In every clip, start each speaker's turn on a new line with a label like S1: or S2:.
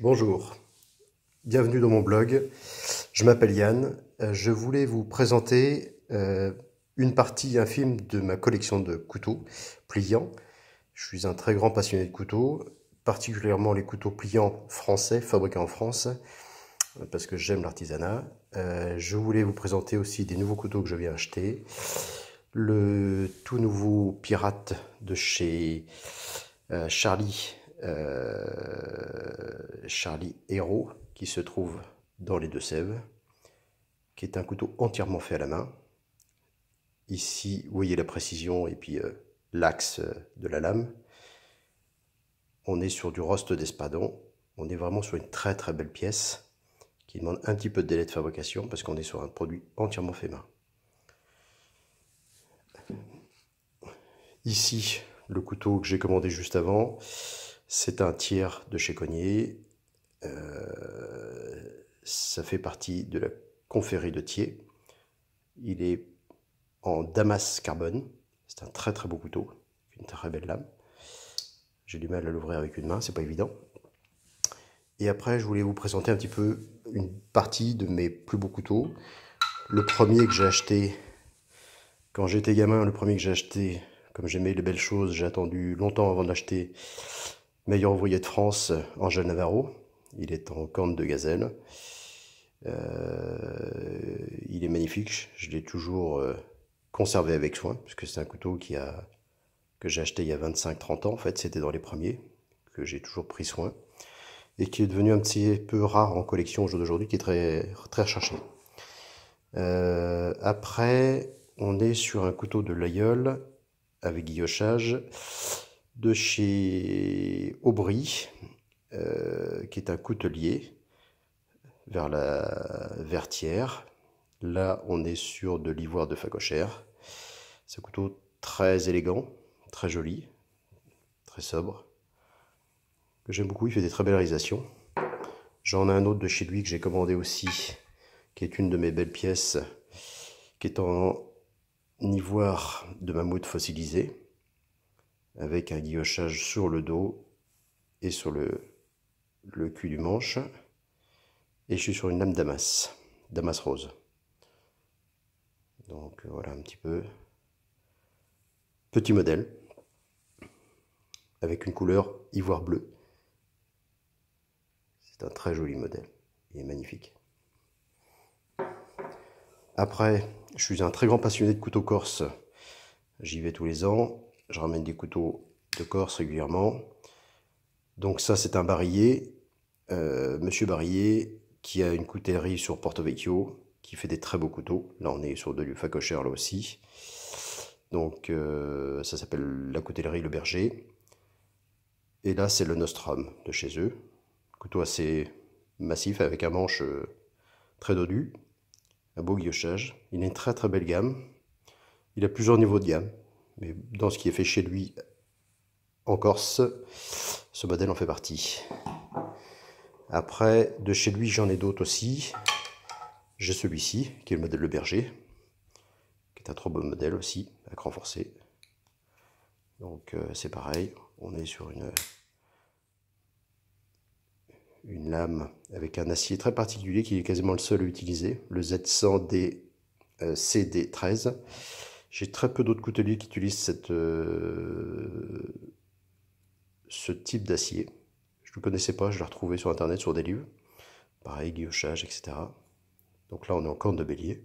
S1: Bonjour, bienvenue dans mon blog. Je m'appelle Yann. Euh, je voulais vous présenter euh, une partie, un film de ma collection de couteaux pliants. Je suis un très grand passionné de couteaux, particulièrement les couteaux pliants français, fabriqués en France, euh, parce que j'aime l'artisanat. Je voulais vous présenter aussi des nouveaux couteaux que je viens acheter. Le tout nouveau pirate de chez Charlie euh, Charlie Hero qui se trouve dans les deux sèves, qui est un couteau entièrement fait à la main. Ici, vous voyez la précision et puis euh, l'axe euh, de la lame. On est sur du rost d'espadon. On est vraiment sur une très très belle pièce qui demande un petit peu de délai de fabrication parce qu'on est sur un produit entièrement fait main. Ici, le couteau que j'ai commandé juste avant, c'est un tiers de chez Cognier. Euh, ça fait partie de la confrérie de Thiers. Il est en damas carbone. C'est un très très beau couteau, une très belle lame. J'ai du mal à l'ouvrir avec une main, c'est pas évident. Et après, je voulais vous présenter un petit peu une partie de mes plus beaux couteaux. Le premier que j'ai acheté quand j'étais gamin, le premier que j'ai acheté, comme j'aimais les belles choses, j'ai attendu longtemps avant de l'acheter meilleur ouvrier de France, euh, Angèle Navarro. Il est en corne de gazelle. Euh, il est magnifique. Je l'ai toujours euh, conservé avec soin, puisque c'est un couteau qui a, que j'ai acheté il y a 25-30 ans. En fait, c'était dans les premiers que j'ai toujours pris soin et qui est devenu un petit peu rare en collection au jour d'aujourd'hui, qui est très, très recherché. après, on est sur un couteau de l'aïeul avec guillochage de chez Aubry, euh, qui est un coutelier, vers la vertière. Là, on est sur de l'ivoire de facochère. C'est un couteau très élégant, très joli, très sobre, que j'aime beaucoup. Il fait des très belles réalisations. J'en ai un autre de chez lui que j'ai commandé aussi, qui est une de mes belles pièces, qui est en ivoire de mammouth fossilisé avec un guillochage sur le dos et sur le, cul du manche. Et je suis sur une lame damas, damas rose. Donc euh, voilà un petit peu. Petit modèle, avec une couleur ivoire bleu. C'est un très joli modèle, il est magnifique. Après, je suis un très grand passionné de couteaux corse. J'y vais tous les ans je ramène des couteaux de Corse régulièrement. Donc ça, c'est un barillet, euh, Monsieur Barillet, qui a une coutellerie sur Porto Vecchio, qui fait des très beaux couteaux. Là, on est sur de l'ufacocher là aussi. Donc euh, ça s'appelle la coutellerie Le Berger. Et là, c'est le Nostrum de chez eux. Couteau assez massif avec un manche euh, très dodu. Un beau guillochage. Il a une très très belle gamme. Il a plusieurs niveaux de gamme mais dans ce qui est fait chez lui en Corse, ce modèle en fait partie. Après, de chez lui, j'en ai d'autres aussi. J'ai celui-ci, qui est le modèle Le Berger, qui est un trop beau modèle aussi, à cran Donc euh, c'est pareil, on est sur une, une lame avec un acier très particulier qui est quasiment le seul à utiliser, le Z100D euh, CD13. J'ai très peu d'autres couteliers qui utilisent euh, ce type d'acier. Je ne le connaissais pas, je l'ai retrouvé sur internet sur des livres. Pareil, guillochage, etc. Donc là, on est en corne de bélier.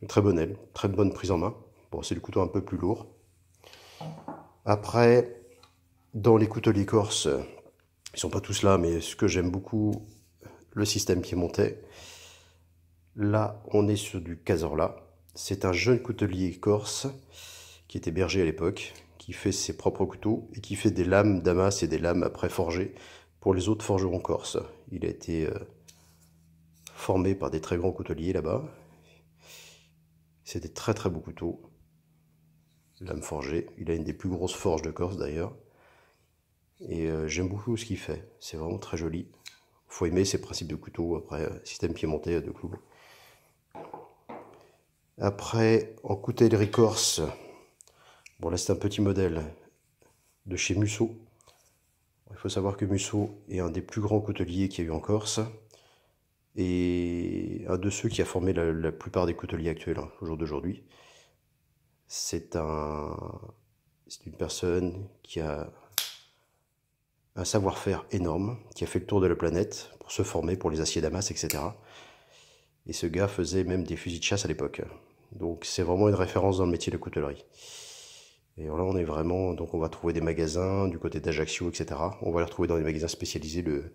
S1: Une très bonne aile, très bonne prise en main. Bon, c'est le couteau un peu plus lourd. Après, dans les couteliers corses, ils ne sont pas tous là, mais ce que j'aime beaucoup, le système piémontais. Là, on est sur du casorla. C'est un jeune coutelier corse qui était berger à l'époque, qui fait ses propres couteaux et qui fait des lames d'amas et des lames après forgées pour les autres forgerons corse. Il a été euh, formé par des très grands couteliers là-bas. C'est des très très beaux couteaux. lames forgée. Il a une des plus grosses forges de Corse d'ailleurs. Et euh, j'aime beaucoup ce qu'il fait. C'est vraiment très joli. Faut aimer ses principes de couteau après, euh, système piémontais de clous. Après, en coutellerie corse, bon là c'est un petit modèle de chez Musso. Il faut savoir que Musso est un des plus grands couteliers qu'il y a eu en Corse et un de ceux qui a formé la, plupart des couteliers actuels hein, au jour d'aujourd'hui. C'est une personne qui a un savoir-faire énorme, qui a fait le tour de la planète pour se former pour les aciers damas, etc. Et ce gars faisait même des fusils de chasse à l'époque. Donc c'est vraiment une référence dans le métier de coutellerie. Et là, on est vraiment, donc on va trouver des magasins du côté d'Ajaccio, etc. On va les retrouver dans des magasins spécialisés. Le...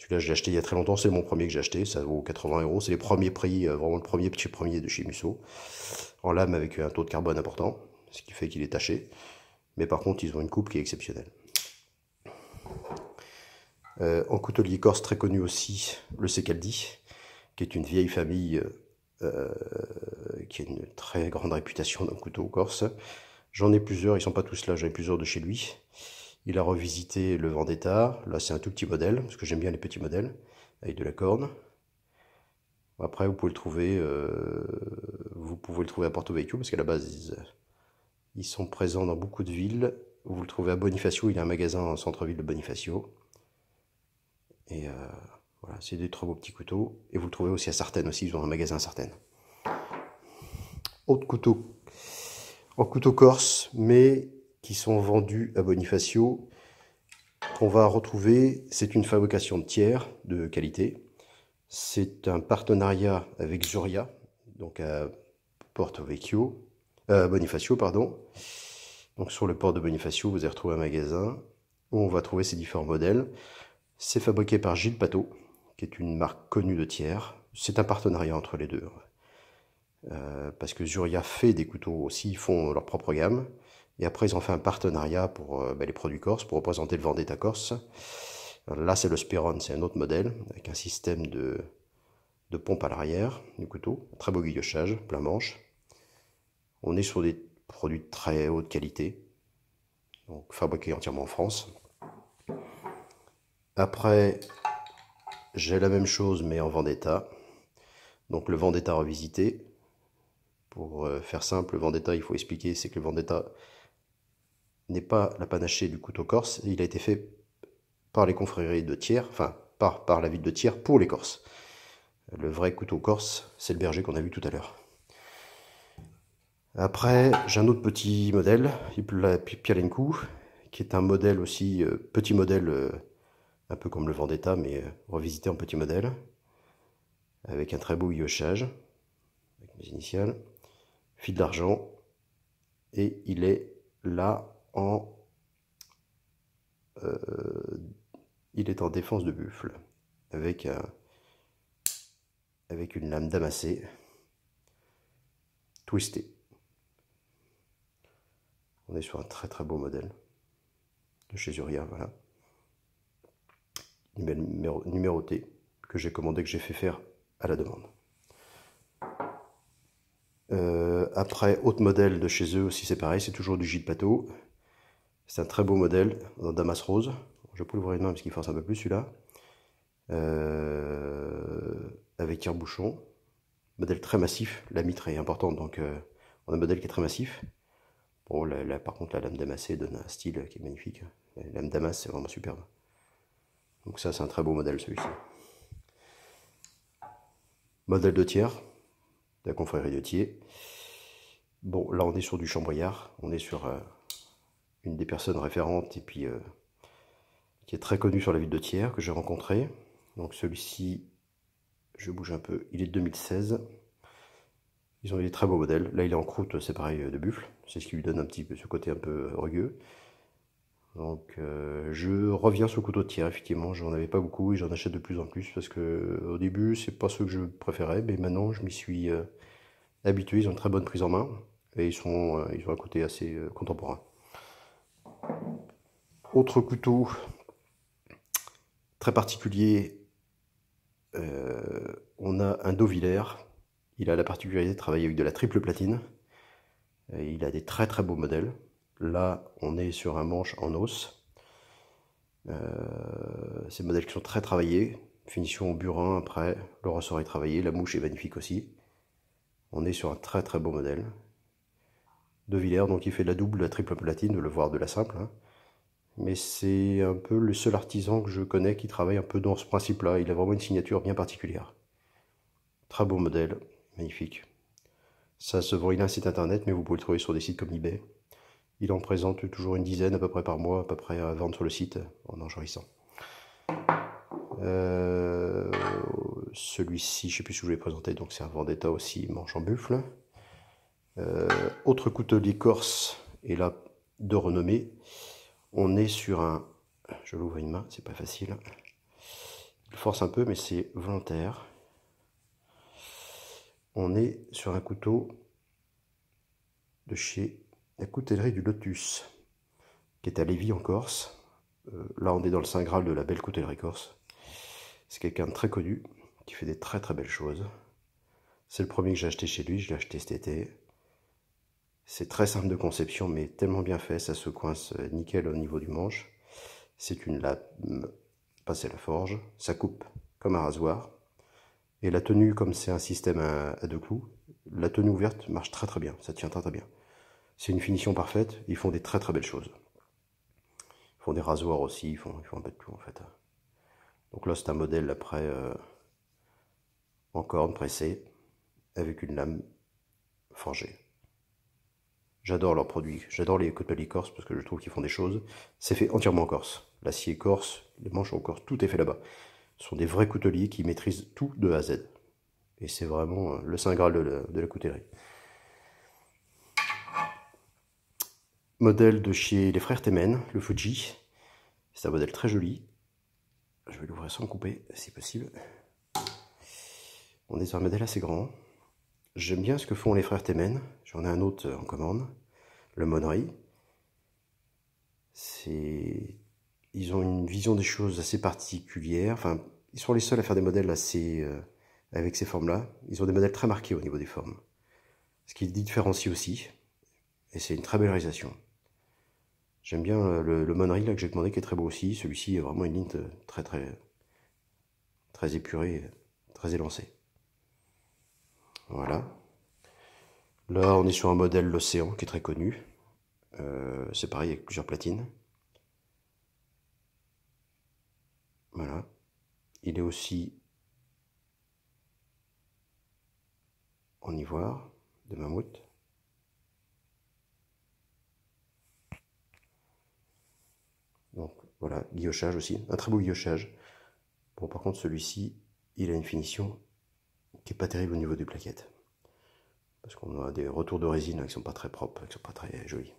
S1: Celui-là, je l'ai acheté il y a très longtemps, c'est mon premier que j'ai acheté, ça vaut 80 euros. C'est les premiers prix, euh, vraiment le premier petit premier de chez Musso. En lame avec un taux de carbone important, ce qui fait qu'il est taché. Mais par contre, ils ont une coupe qui est exceptionnelle. Euh, en coutelier corse, très connu aussi, le Secaldi, qui est une vieille famille euh, euh, qui a une très grande réputation d'un couteau corse. J'en ai plusieurs, ils ne sont pas tous là, j'en ai plusieurs de chez lui. Il a revisité le Vendetta. Là, c'est un tout petit modèle, parce que j'aime bien les petits modèles, avec de la corne. Après, vous pouvez le trouver, euh, vous pouvez le trouver à Porto Vecchio, parce qu'à la base, ils, sont présents dans beaucoup de villes. Vous le trouvez à Bonifacio, il y a un magasin en centre-ville de Bonifacio. Et euh, voilà, c'est des très beaux petits couteaux. Et vous le trouvez aussi à Sartène aussi, ils ont un magasin à Sartène. Autre couteau, en couteau corse, mais qui sont vendus à Bonifacio, qu'on va retrouver, c'est une fabrication de tiers de qualité. C'est un partenariat avec Zuria, donc à Porto Vecchio, euh, Bonifacio, pardon. Donc sur le port de Bonifacio, vous allez retrouver un magasin où on va trouver ces différents modèles. C'est fabriqué par Gilles Pateau, qui est une marque connue de tiers. C'est un partenariat entre les deux. Euh, parce que Zuria fait des couteaux aussi, ils font leur propre gamme. Et après, ils ont fait un partenariat pour euh, ben, les produits Corse, pour représenter le Vendetta Corse. là, c'est le Speron, c'est un autre modèle, avec un système de, pompe à l'arrière du couteau. Très beau guillochage, plein manche. On est sur des produits de très haute qualité, donc fabriqués entièrement en France. Après, j'ai la même chose mais en Vendetta. Donc le Vendetta revisité. Pour euh, faire simple, le Vendetta, il faut expliquer, c'est que le Vendetta n'est pas la panachée du couteau corse. Il a été fait par les confréries de Thiers, enfin par, par la ville de Thiers pour les Corses. Le vrai couteau corse, c'est le berger qu'on a vu tout à l'heure. Après, j'ai un autre petit modèle, Pialenku, qui est un modèle aussi, euh, petit modèle euh, un peu comme le Vendetta, mais euh, revisité en petit modèle, avec un très beau guillochage, avec mes initiales, fil d'argent, et il est là en... Euh, il est en défense de buffle, avec, avec une lame damassée, twistée. On est sur un très très beau modèle de chez Uria, voilà numéroté, que j'ai commandé, que j'ai fait faire à la demande. Euh, après, autre modèle de chez eux aussi, c'est pareil, c'est toujours du de Pato. C'est un très beau modèle en damas rose. Je peux l'ouvrir une main parce qu'il force un peu plus celui-là. Euh, avec tire-bouchon. Modèle très massif. La mitre est importante, donc euh, on a un modèle qui est très massif. Bon, par contre, la lame damassée donne un style qui est magnifique. La lame damas, c'est vraiment superbe. Donc ça, c'est un très beau modèle, celui-ci. Modèle de tiers, de la confrérie de Thiers. Bon, là, on est sur du Chambriard. On est sur euh, une des personnes référentes et puis euh, qui est très connue sur la ville de Thiers, que j'ai rencontrée. Donc celui-ci, je bouge un peu, il est de 2016. Ils ont des très beaux modèles. Là, il est en croûte, c'est pareil, euh, de buffle. C'est ce qui lui donne un petit peu ce côté un peu rugueux. Donc euh, je reviens sur le couteau de tir, effectivement, j'en avais pas beaucoup et j'en achète de plus en plus parce que au début c'est pas ce que je préférais, mais maintenant je m'y suis euh, habitué, ils ont une très bonne prise en main et ils, sont, euh, ont un côté assez contemporain. Autre couteau très particulier, on a un doviller il a la particularité de travailler avec de la triple platine, il a des très très beaux modèles. Là, on est sur un manche en os. Euh, ces modèles qui sont très travaillés. Finition au burin après, le ressort est travaillé, la mouche est magnifique aussi. On est sur un très très beau modèle. De Villers, donc il fait de la double, la triple platine, de le voir de la simple. Hein. Mais c'est un peu le seul artisan que je connais qui travaille un peu dans ce principe-là. Il a vraiment une signature bien particulière. Très beau modèle, magnifique. Ça se voit il a un site internet, mais vous pouvez le trouver sur des sites comme eBay. Il en présente toujours une dizaine à peu près par mois, à peu près à vendre sur le site en enjolissant. Euh, celui-ci, je ne sais plus si je vous l'ai donc c'est un Vendetta aussi, manche en buffle. Euh, autre couteau corse, et là de renommée, on est sur un. Je l'ouvre une main, c'est pas facile. Il force un peu, mais c'est volontaire. On est sur un couteau de chez la coutellerie du Lotus, qui est à Lévis en Corse. Euh, là, on est dans le Saint Graal de la belle coutellerie corse. C'est quelqu'un de très connu, qui fait des très très belles choses. C'est le premier que j'ai acheté chez lui, je l'ai acheté cet été. C'est très simple de conception, mais tellement bien fait, ça se coince euh, nickel au niveau du manche. C'est une lame mm, passée à la forge, ça coupe comme un rasoir. Et la tenue, comme c'est un système à deux clous, la tenue ouverte marche très très bien, ça tient très très bien. C'est une finition parfaite. Ils font des très très belles choses. Ils font des rasoirs aussi. Ils font, un peu de tout en fait. Donc là, c'est un modèle après euh, en corne pressée avec une lame forgée. J'adore leurs produits. J'adore les de corse parce que je trouve qu'ils font des choses. C'est fait entièrement en Corse. L'acier corse, les manches en Corse, tout est fait là-bas. Ce sont des vrais couteliers qui maîtrisent tout de A à Z. Et c'est vraiment euh, le saint graal de la, de la coutellerie. modèle de chez les frères Temen, le Fuji. C'est un modèle très joli. Je vais l'ouvrir sans couper, si possible. On est sur un modèle assez grand. J'aime bien ce que font les frères Temen. J'en ai un autre en commande, le Monry. Ils ont une vision des choses assez particulière. Enfin, ils sont les seuls à faire des modèles assez... Euh, avec ces formes-là. Ils ont des modèles très marqués au niveau des formes. Ce qui les différencie aussi. Et c'est une très belle réalisation. J'aime bien euh, le, le que j'ai demandé, qui est très beau aussi. Celui-ci est vraiment une ligne euh, très très très épurée, euh, très élancée. Voilà. Là, on est sur un modèle l'océan qui est très connu. c'est pareil avec plusieurs platines. Voilà. Il est aussi en ivoire de mammouth. Voilà, guillochage aussi. Un très beau guillochage. Bon, par contre, celui-ci, il a une finition qui n'est pas terrible au niveau des plaquettes. Parce qu'on a des retours de résine qui sont pas très propres, qui sont pas très jolis.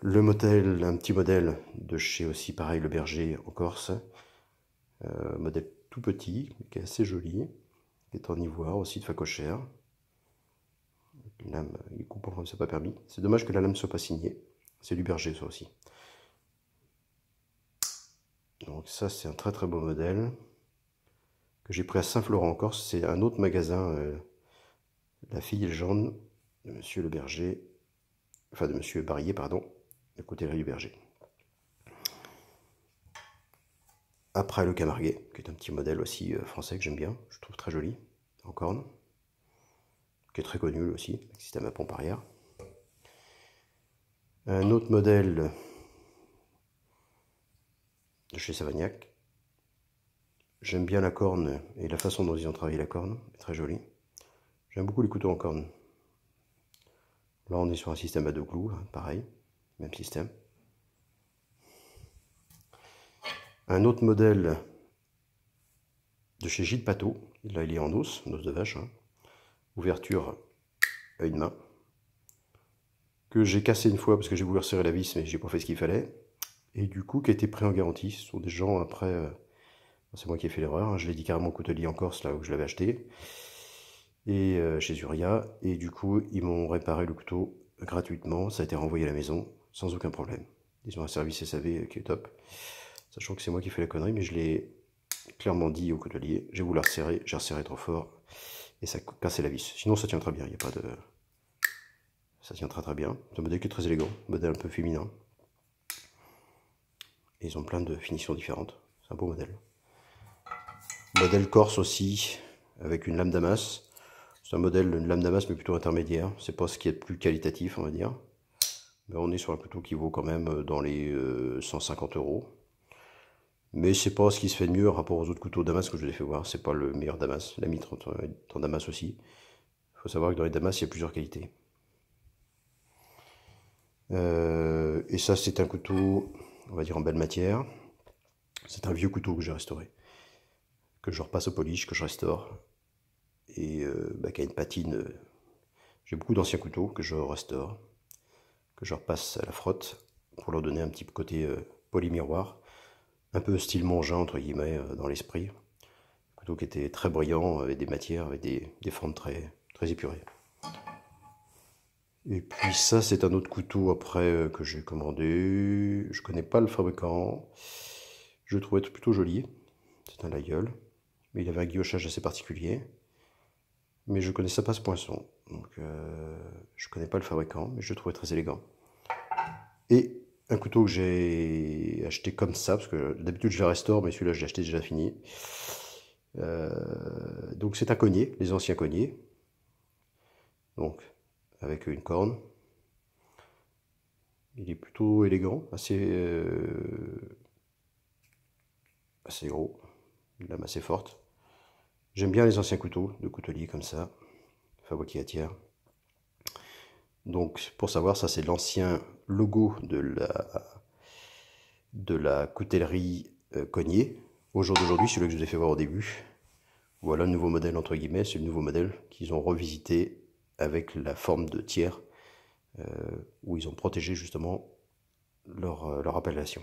S1: Le modèle, un petit modèle de chez aussi, pareil, le berger en Corse. Euh, modèle tout petit, qui est assez joli, qui est en ivoire aussi de facochère. Une lame, il coupe en c'est pas permis. C'est dommage que la lame soit pas signée. C'est du berger, ça aussi. Donc ça, c'est un très très beau modèle que j'ai pris à Saint-Florent en Corse. C'est un autre magasin, euh, La fille et jaune, de Monsieur Le Berger, enfin de Monsieur Barrier, pardon, de côté du Berger. Après le Camarguet, qui est un petit modèle aussi euh, français que j'aime bien, je trouve très joli, en corne, qui est très connu aussi, avec système à pompe arrière. Un autre modèle de chez Savagnac. J'aime bien la corne et la façon dont ils ont travaillé la corne, très jolie. J'aime beaucoup les couteaux en corne. Là, on est sur un système à deux clous, hein, pareil, même système. Un autre modèle de chez Gilles Pateau, là il est en os, en os de vache, hein. ouverture à une main, que j'ai cassé une fois parce que j'ai voulu resserrer la vis mais j'ai pas fait ce qu'il fallait, et du coup qui a été pris en garantie. Ce sont des gens après, euh, c'est moi qui ai fait l'erreur, hein. je l'ai dit carrément au cotelier en Corse, là où je l'avais acheté, et euh, chez Uria, et du coup ils m'ont réparé le couteau gratuitement, ça a été renvoyé à la maison, sans aucun problème. Ils ont un service SAV euh, qui est top, sachant que c'est moi qui fais la connerie, mais je l'ai clairement dit au Coutelier, j'ai voulu resserrer, j'ai resserré trop fort, et ça a cassé la vis. Sinon ça tient très bien, il n'y a pas de... Ça tient très très bien. C'est un modèle qui est très élégant, un modèle un peu féminin ils ont plein de finitions différentes. C'est un beau modèle. Modèle Corse aussi, avec une lame damas. C'est un modèle, une lame damas, mais plutôt intermédiaire. C'est pas ce qui est le plus qualitatif, on va dire. Mais on est sur un couteau qui vaut quand même euh, dans les 150 euh, euros. Mais c'est pas ce qui se fait de mieux rapport aux autres couteaux damas que je vous ai fait voir. C'est pas le meilleur damas. La mitre en damas aussi. Il faut savoir que dans les damas, il y a plusieurs qualités. Euh, et ça, c'est un couteau on va dire en belle matière. C'est un vieux couteau que j'ai restauré, que je repasse au polish, que je restaure, et euh, bah, qui a une patine. Euh, j'ai beaucoup d'anciens couteaux que je restaure, que je repasse à la frotte pour leur donner un petit côté euh, poli-miroir, un peu style mangeant entre guillemets dans l'esprit. Couteau qui était très brillant, avec des matières, avec des, des très, très épurées. Et puis ça, c'est un autre couteau après euh, que j'ai commandé. Je connais pas le fabricant. Je le trouvais plutôt joli. C'est un laïeul. Mais il avait un guillochage assez particulier. Mais je connaissais pas ce poinçon. Donc euh, je connais pas le fabricant, mais je le trouvais très élégant. Et un couteau que j'ai acheté comme ça, parce que d'habitude je le restaure, mais celui-là je l'ai acheté déjà fini. Euh, donc c'est un cognier, les anciens cogniers. Donc avec une corne. Il est plutôt élégant, assez, euh, assez gros, une lame assez forte. J'aime bien les anciens couteaux de coutelier comme ça, fabriqués à tiers. Donc pour savoir, ça c'est l'ancien logo de la, de la coutellerie euh, Cognier. Au jour d'aujourd'hui, celui que je vous ai fait voir au début. Voilà le nouveau modèle entre guillemets, c'est le nouveau modèle qu'ils ont revisité avec la forme de tiers, euh, où ils ont protégé justement euh, leur, appellation.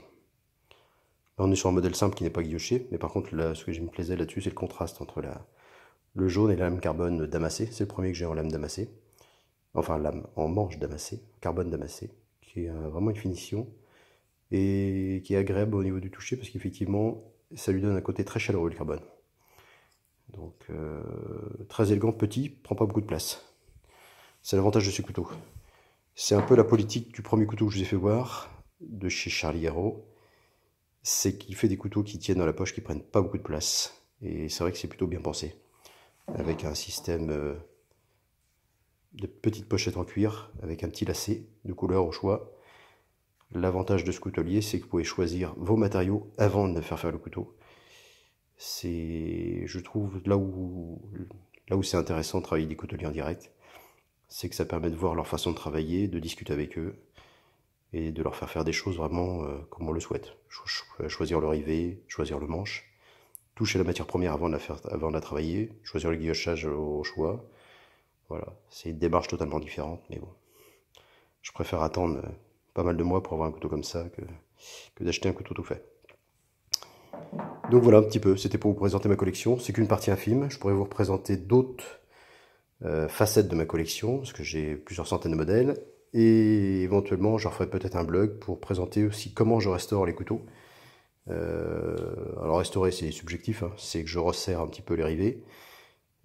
S1: Là, on est sur un modèle simple qui n'est pas guilloché, mais par contre, ce que je me plaisais là-dessus, c'est le contraste entre le jaune et la lame carbone damassée. C'est le premier que j'ai en lame damassée. Enfin, lame en manche damassée, carbone damassée, qui est euh, vraiment une finition et qui est agréable au niveau du toucher parce qu'effectivement, ça lui donne un côté très chaleureux le carbone. Donc, très élégant, petit, prend pas beaucoup de place. C'est l'avantage de ce couteau. C'est un peu la politique du premier couteau que je vous ai fait voir, de chez Charlie Hero. C'est qu'il fait des couteaux qui tiennent dans la poche, qui prennent pas beaucoup de place. Et c'est vrai que c'est plutôt bien pensé. Avec un système euh, de petites pochettes en cuir, avec un petit lacet de couleur au choix. L'avantage de ce coutelier, c'est que vous pouvez choisir vos matériaux avant de faire faire le couteau. C'est, je trouve, là où, là où c'est intéressant de travailler des couteliers en direct c'est que ça permet de voir leur façon de travailler, de discuter avec eux et de leur faire faire des choses vraiment euh, comme on le souhaite. Euh, choisir le rivet, choisir le manche, toucher la matière première avant de la, faire, avant de la travailler, choisir le guillochage au, choix. Voilà, c'est une démarche totalement différente, mais bon. Je préfère attendre euh, pas mal de mois pour avoir un couteau comme ça que, que d'acheter un couteau tout fait. Donc voilà un petit peu, c'était pour vous présenter ma collection. C'est qu'une partie infime, je pourrais vous présenter d'autres euh, facette de ma collection, parce que j'ai plusieurs centaines de modèles, et éventuellement je ferai peut-être un blog pour présenter aussi comment je restaure les couteaux. Euh, alors restaurer c'est subjectif, hein. c'est que je resserre un petit peu les rivets,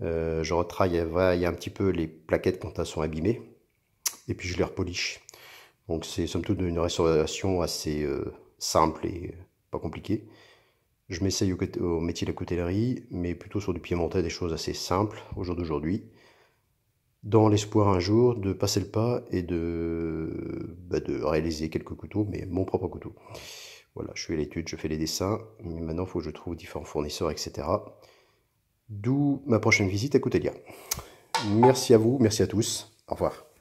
S1: euh, je retraille un petit peu les plaquettes quand elles sont abîmées, et puis je les repoliche Donc c'est somme toute une restauration assez simple et pas compliquée. Je m'essaye au, métier de la coutellerie, mais plutôt sur du monté, des choses assez simples au jour d'aujourd'hui dans l'espoir un jour de passer le pas et bah, de, réaliser quelques couteaux, mais mon propre couteau. Voilà, je fais l'étude, je fais les dessins, mais maintenant il faut que je trouve différents fournisseurs, etc. D'où ma prochaine visite à Coutelia. Merci à vous, merci à tous, au revoir.